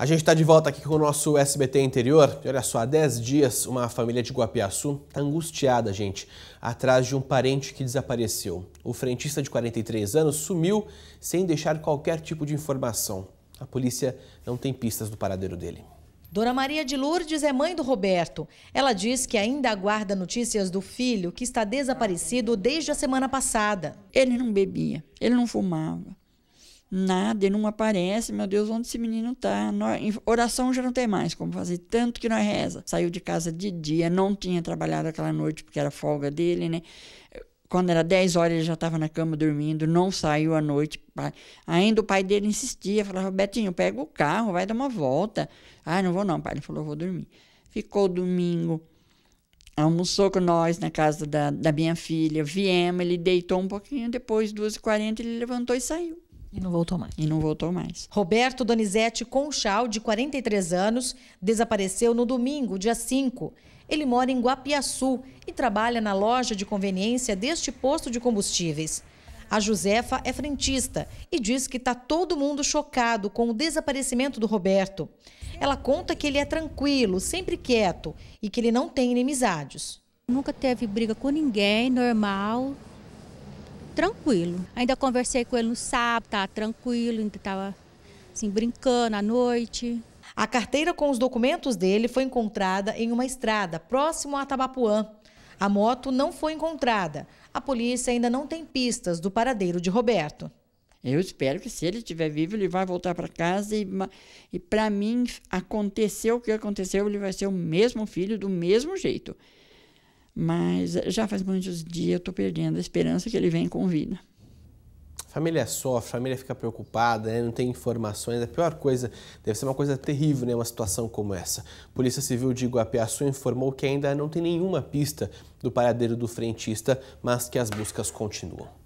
A gente está de volta aqui com o nosso SBT interior. E olha só, há 10 dias uma família de Guapiaçu está angustiada, gente, atrás de um parente que desapareceu. O frentista de 43 anos sumiu sem deixar qualquer tipo de informação. A polícia não tem pistas do paradeiro dele. Dona Maria de Lourdes é mãe do Roberto. Ela diz que ainda aguarda notícias do filho que está desaparecido desde a semana passada. Ele não bebia, ele não fumava, Nada, ele não aparece. Meu Deus, onde esse menino tá? oração já não tem mais como fazer, tanto que nós reza. Saiu de casa de dia, não tinha trabalhado aquela noite porque era folga dele, né? Quando era 10 horas, ele já estava na cama dormindo, não saiu à noite. Ainda o pai dele insistia, falava: Betinho, pega o carro, vai dar uma volta. Ah, não vou não, pai. Ele falou: vou dormir. Ficou domingo, almoçou com nós na casa da, da minha filha, viemos, ele deitou um pouquinho, depois, 2h40, ele levantou e saiu. E não voltou mais. E não voltou mais. Roberto Donizete Conchal, de 43 anos, desapareceu no domingo, dia 5. Ele mora em Guapiaçu e trabalha na loja de conveniência deste posto de combustíveis. A Josefa é frentista e diz que está todo mundo chocado com o desaparecimento do Roberto. Ela conta que ele é tranquilo, sempre quieto e que ele não tem inimizades. Nunca teve briga com ninguém, normal, tranquilo. Ainda conversei com ele no sábado, estava tranquilo, ainda estava assim, brincando à noite. A carteira com os documentos dele foi encontrada em uma estrada próximo a Tabapuã. A moto não foi encontrada. A polícia ainda não tem pistas do paradeiro de Roberto. Eu espero que se ele estiver vivo, ele vai voltar para casa e, e para mim aconteceu o que aconteceu, ele vai ser o mesmo filho do mesmo jeito. Mas já faz muitos dias eu estou perdendo a esperança que ele vem com vida. A família sofre, a família fica preocupada, né? não tem informações. A pior coisa, deve ser uma coisa terrível, né? uma situação como essa. Polícia Civil de Iguapiaçu informou que ainda não tem nenhuma pista do paradeiro do frentista, mas que as buscas continuam.